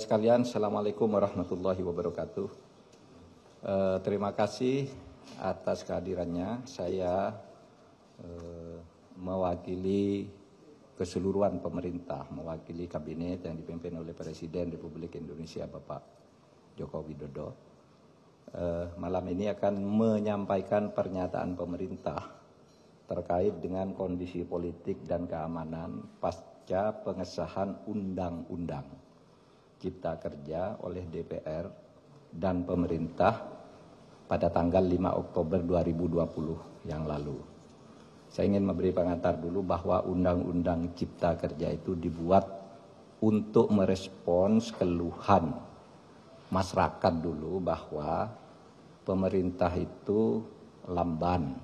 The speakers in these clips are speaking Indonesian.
Sekalian, Assalamualaikum warahmatullahi wabarakatuh. E, terima kasih atas kehadirannya. Saya e, mewakili keseluruhan pemerintah, mewakili kabinet yang dipimpin oleh Presiden Republik Indonesia Bapak Joko Widodo. E, malam ini akan menyampaikan pernyataan pemerintah terkait dengan kondisi politik dan keamanan pasca pengesahan undang-undang Cipta Kerja oleh DPR dan pemerintah pada tanggal 5 Oktober 2020 yang lalu. Saya ingin memberi pengantar dulu bahwa Undang-Undang Cipta Kerja itu dibuat untuk merespons keluhan masyarakat dulu bahwa pemerintah itu lamban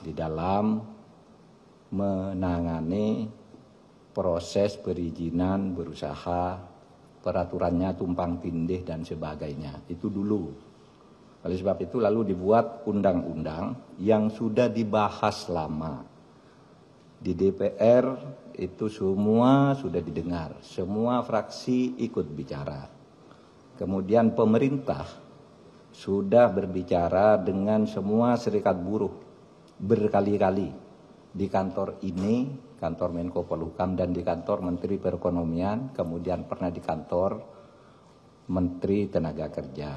di dalam menangani proses perizinan berusaha peraturannya tumpang tindih dan sebagainya. Itu dulu. Oleh sebab itu lalu dibuat undang-undang yang sudah dibahas lama. Di DPR itu semua sudah didengar, semua fraksi ikut bicara. Kemudian pemerintah sudah berbicara dengan semua serikat buruh berkali-kali di kantor ini, kantor Menko Polhukam dan di kantor Menteri Perekonomian, kemudian pernah di kantor Menteri Tenaga Kerja.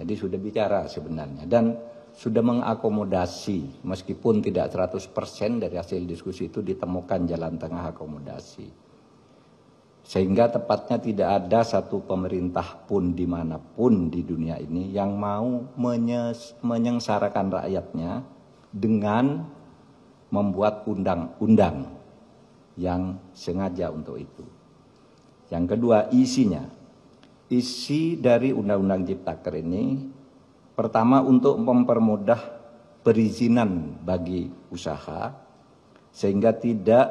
Jadi sudah bicara sebenarnya dan sudah mengakomodasi meskipun tidak 100% dari hasil diskusi itu ditemukan jalan tengah akomodasi. Sehingga tepatnya tidak ada satu pemerintah pun dimanapun di dunia ini yang mau menyengsarakan rakyatnya dengan membuat undang-undang yang sengaja untuk itu. Yang kedua isinya. Isi dari Undang-Undang Ciptaker ini pertama untuk mempermudah perizinan bagi usaha sehingga tidak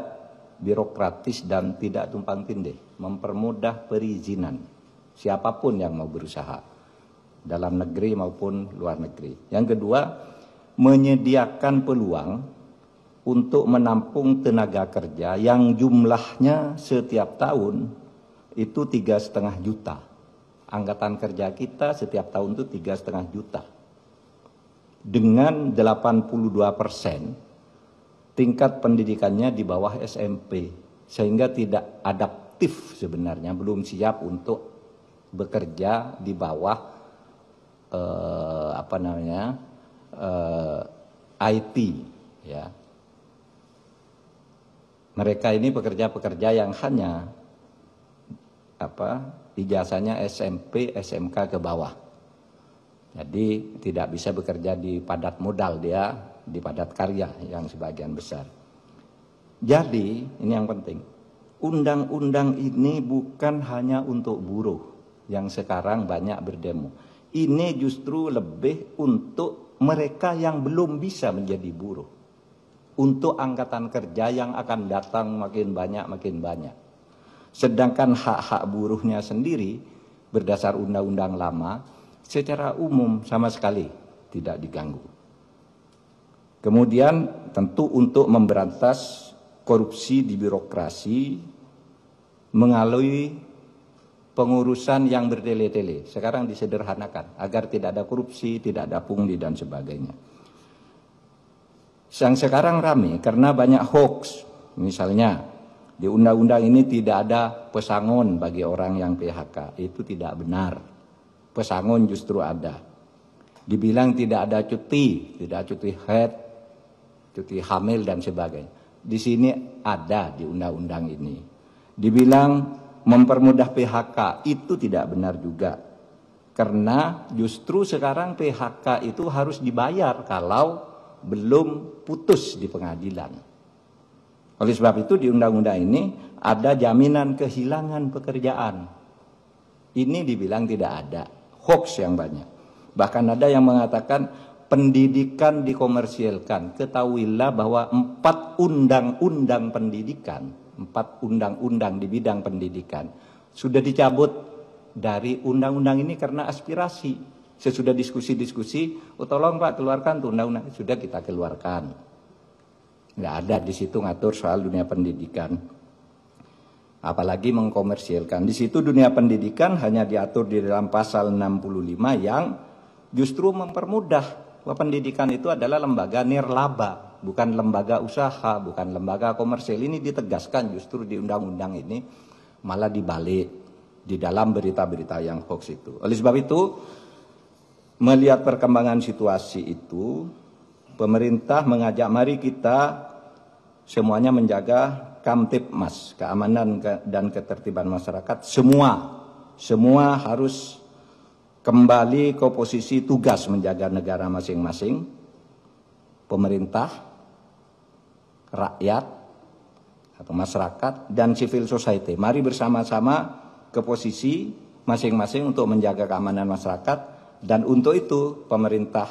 birokratis dan tidak tumpang tindih, mempermudah perizinan siapapun yang mau berusaha dalam negeri maupun luar negeri. Yang kedua, menyediakan peluang untuk menampung tenaga kerja yang jumlahnya setiap tahun itu tiga setengah juta. Angkatan kerja kita setiap tahun itu tiga setengah juta. Dengan 82 persen tingkat pendidikannya di bawah SMP sehingga tidak adaptif sebenarnya belum siap untuk bekerja di bawah eh, apa namanya eh, IT ya mereka ini pekerja-pekerja yang hanya apa ijazahnya SMP, SMK ke bawah. Jadi tidak bisa bekerja di padat modal dia, di padat karya yang sebagian besar. Jadi ini yang penting. Undang-undang ini bukan hanya untuk buruh yang sekarang banyak berdemo. Ini justru lebih untuk mereka yang belum bisa menjadi buruh untuk angkatan kerja yang akan datang makin banyak makin banyak. Sedangkan hak-hak buruhnya sendiri berdasar undang-undang lama secara umum sama sekali tidak diganggu. Kemudian tentu untuk memberantas korupsi di birokrasi mengalui pengurusan yang bertele-tele. Sekarang disederhanakan agar tidak ada korupsi, tidak ada pungli dan sebagainya yang sekarang rame karena banyak hoax. Misalnya di undang-undang ini tidak ada pesangon bagi orang yang PHK. Itu tidak benar. Pesangon justru ada. Dibilang tidak ada cuti, tidak cuti head, cuti hamil dan sebagainya. Di sini ada di undang-undang ini. Dibilang mempermudah PHK itu tidak benar juga. Karena justru sekarang PHK itu harus dibayar kalau belum putus di pengadilan. Oleh sebab itu di undang-undang ini ada jaminan kehilangan pekerjaan. Ini dibilang tidak ada. Hoax yang banyak. Bahkan ada yang mengatakan pendidikan dikomersialkan. Ketahuilah bahwa empat undang-undang pendidikan, empat undang-undang di bidang pendidikan sudah dicabut dari undang-undang ini karena aspirasi sesudah diskusi-diskusi, oh tolong Pak keluarkan tuh undang-undang, sudah kita keluarkan. Nggak ada di situ ngatur soal dunia pendidikan. Apalagi mengkomersialkan. Di situ dunia pendidikan hanya diatur di dalam pasal 65 yang justru mempermudah bahwa pendidikan itu adalah lembaga nirlaba, bukan lembaga usaha, bukan lembaga komersil. Ini ditegaskan justru di undang-undang ini malah dibalik di dalam berita-berita yang hoax itu. Oleh sebab itu, Melihat perkembangan situasi itu, pemerintah mengajak mari kita semuanya menjaga kamtip mas, keamanan dan ketertiban masyarakat semua semua harus kembali ke posisi tugas menjaga negara masing-masing, pemerintah, rakyat, atau masyarakat, dan civil society. Mari bersama-sama ke posisi masing-masing untuk menjaga keamanan masyarakat, dan untuk itu pemerintah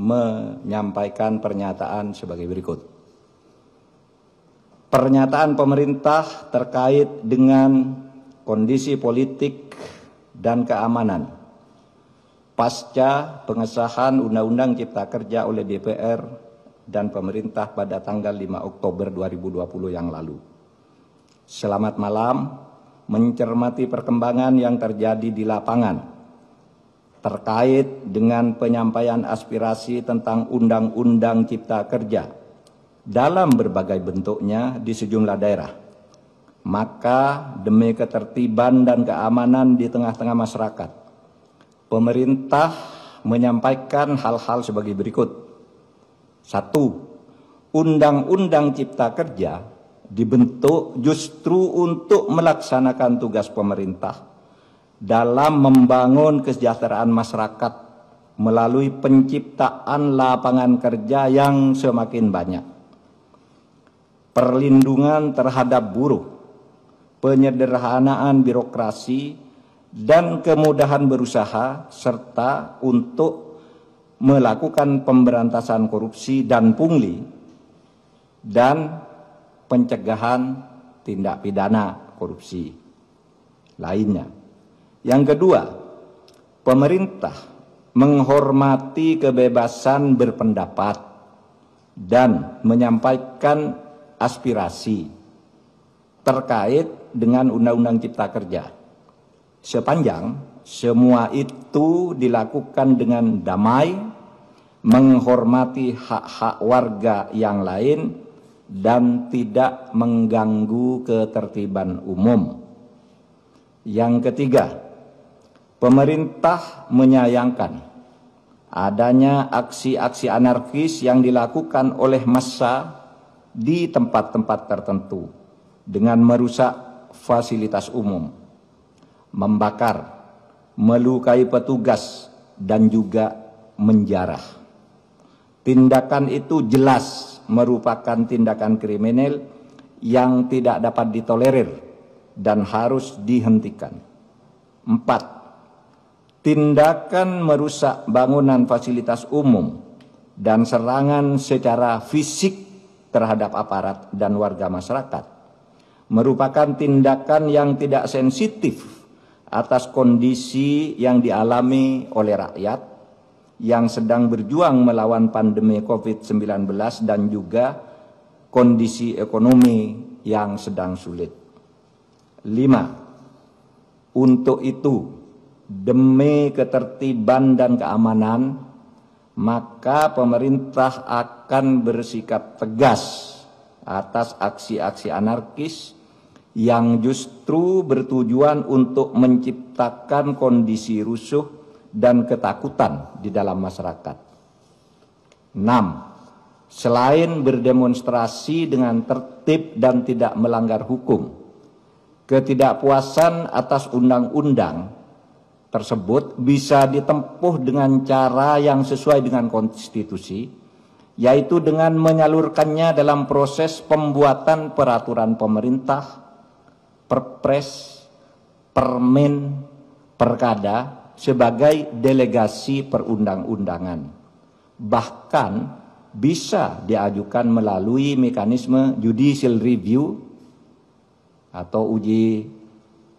menyampaikan pernyataan sebagai berikut. Pernyataan pemerintah terkait dengan kondisi politik dan keamanan pasca pengesahan Undang-Undang Cipta Kerja oleh DPR dan pemerintah pada tanggal 5 Oktober 2020 yang lalu. Selamat malam, mencermati perkembangan yang terjadi di lapangan terkait dengan penyampaian aspirasi tentang Undang-Undang Cipta Kerja dalam berbagai bentuknya di sejumlah daerah. Maka demi ketertiban dan keamanan di tengah-tengah masyarakat, pemerintah menyampaikan hal-hal sebagai berikut. Satu, Undang-Undang Cipta Kerja dibentuk justru untuk melaksanakan tugas pemerintah dalam membangun kesejahteraan masyarakat melalui penciptaan lapangan kerja yang semakin banyak. Perlindungan terhadap buruh, penyederhanaan birokrasi, dan kemudahan berusaha, serta untuk melakukan pemberantasan korupsi dan pungli, dan pencegahan tindak pidana korupsi lainnya. Yang kedua, pemerintah menghormati kebebasan berpendapat dan menyampaikan aspirasi terkait dengan Undang-Undang Cipta Kerja. Sepanjang semua itu dilakukan dengan damai, menghormati hak-hak warga yang lain, dan tidak mengganggu ketertiban umum. Yang ketiga, Pemerintah menyayangkan adanya aksi-aksi anarkis yang dilakukan oleh massa di tempat-tempat tertentu dengan merusak fasilitas umum, membakar, melukai petugas, dan juga menjarah. Tindakan itu jelas merupakan tindakan kriminal yang tidak dapat ditolerir dan harus dihentikan. Empat, tindakan merusak bangunan fasilitas umum dan serangan secara fisik terhadap aparat dan warga masyarakat merupakan tindakan yang tidak sensitif atas kondisi yang dialami oleh rakyat yang sedang berjuang melawan pandemi COVID-19 dan juga kondisi ekonomi yang sedang sulit. 5. Untuk itu, demi ketertiban dan keamanan, maka pemerintah akan bersikap tegas atas aksi-aksi anarkis yang justru bertujuan untuk menciptakan kondisi rusuh dan ketakutan di dalam masyarakat. 6. Selain berdemonstrasi dengan tertib dan tidak melanggar hukum, ketidakpuasan atas undang-undang tersebut bisa ditempuh dengan cara yang sesuai dengan konstitusi, yaitu dengan menyalurkannya dalam proses pembuatan peraturan pemerintah, perpres, permen, perkada sebagai delegasi perundang-undangan. Bahkan bisa diajukan melalui mekanisme judicial review atau uji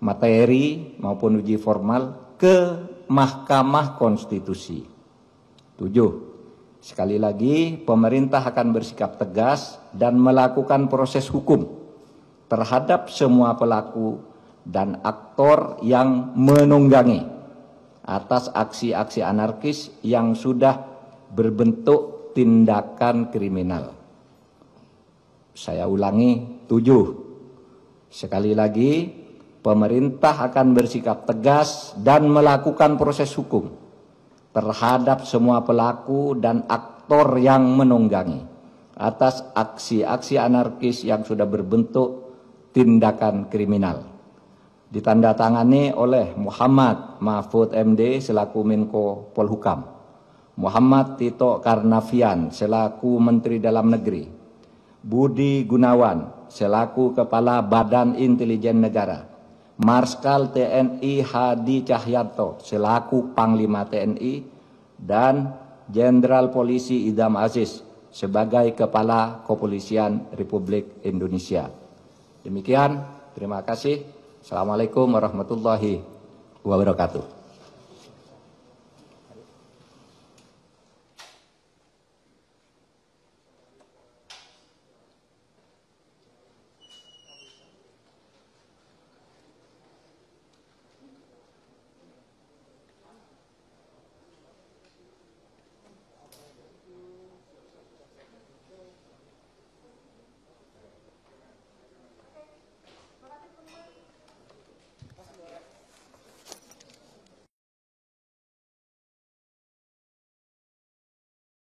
materi maupun uji formal ke Mahkamah Konstitusi. Tujuh. Sekali lagi, pemerintah akan bersikap tegas dan melakukan proses hukum terhadap semua pelaku dan aktor yang menunggangi atas aksi-aksi anarkis yang sudah berbentuk tindakan kriminal. Saya ulangi, tujuh. Sekali lagi, pemerintah akan bersikap tegas dan melakukan proses hukum terhadap semua pelaku dan aktor yang menunggangi atas aksi-aksi anarkis yang sudah berbentuk tindakan kriminal. Ditandatangani oleh Muhammad Mahfud MD selaku Menko Polhukam, Muhammad Tito Karnavian selaku Menteri Dalam Negeri, Budi Gunawan selaku Kepala Badan Intelijen Negara, Marskal TNI Hadi Cahyanto selaku Panglima TNI dan Jenderal Polisi Idam Aziz sebagai Kepala Kepolisian Republik Indonesia. Demikian, terima kasih. Assalamualaikum warahmatullahi wabarakatuh.